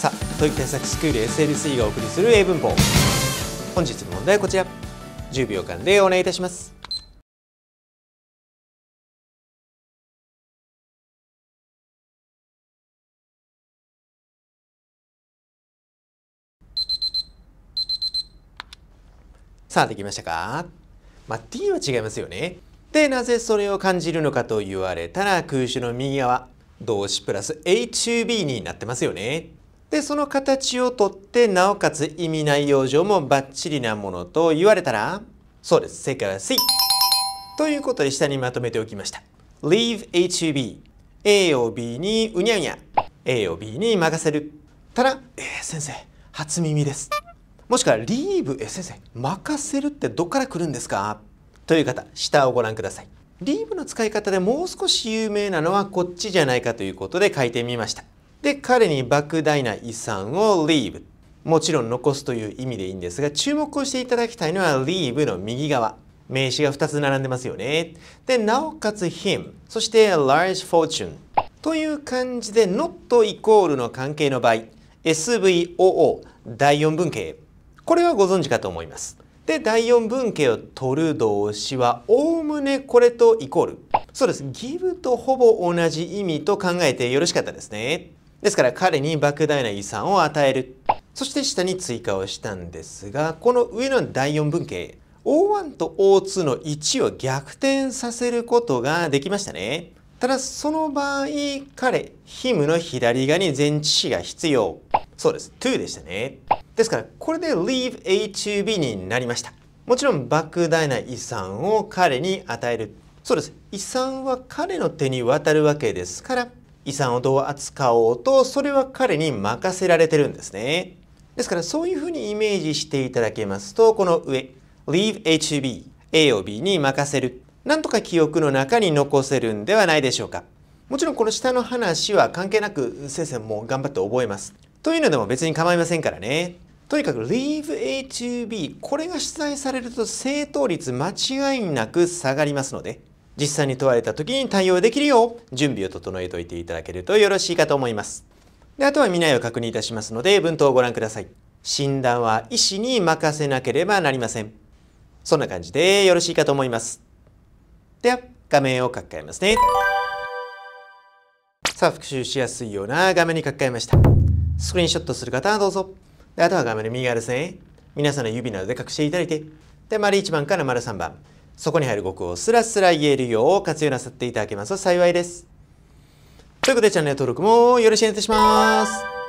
さあ、トイック対策スクール SLC がお送りする英文法本日の問題はこちら10秒間でお願いいたしますさあ、できましたかまあ、T は違いますよね。で、なぜそれを感じるのかと言われたら、空手の右側、動詞プラス A 中 B になってますよね。でその形をとってなおかつ意味内容上もバッチリなものと言われたらそうです正解は C ということで下にまとめておきました Leave A to B A を B にうにゃうにゃ A を B に任せるただ、えー、先生初耳ですもしくは Leave え先生任せるってどっから来るんですかという方下をご覧ください Leave の使い方でもう少し有名なのはこっちじゃないかということで書いてみましたで彼に莫大な遺産を leave もちろん残すという意味でいいんですが注目をしていただきたいのは leave の右側名詞が2つ並んでますよねでなおかつ him そして large fortune という感じで not イコールの関係の場合 SVOO 第4文型これはご存知かと思いますで第4文型を取る動詞はおおむねこれとイコールそうです give とほぼ同じ意味と考えてよろしかったですねですから彼に莫大な遺産を与える。そして下に追加をしたんですが、この上の第4文型、O1 と O2 の1を逆転させることができましたね。ただその場合、彼、ヒムの左側に前置詞が必要。そうです。2でしたね。ですから、これで leave A to B になりました。もちろん、莫大な遺産を彼に与える。そうです。遺産は彼の手に渡るわけですから、遺産をどう扱おうとそれは彼に任せられてるんですねですからそういうふうにイメージしていただけますとこの上 leave A to B A を B に任せるなんとか記憶の中に残せるんではないでしょうかもちろんこの下の話は関係なく先生も頑張って覚えますというのでも別に構いませんからねとにかく leave A to B これが出題されると正答率間違いなく下がりますので実際に問われた時に対応できるよう準備を整えておいていただけるとよろしいかと思います。であとは見ないを確認いたしますので文頭をご覧ください。診断は医師に任せなければなりません。そんな感じでよろしいかと思います。では画面を書き換えますね。さあ復習しやすいような画面に書き換えました。スクリーンショットする方はどうぞ。であとは画面の右側ですね。皆さんの指などで隠していただいて。で、丸1番から丸3番。そこに入る語句をスラスラ言えるよう活用なさっていただけますと幸いです。ということでチャンネル登録もよろしくお願いいたします。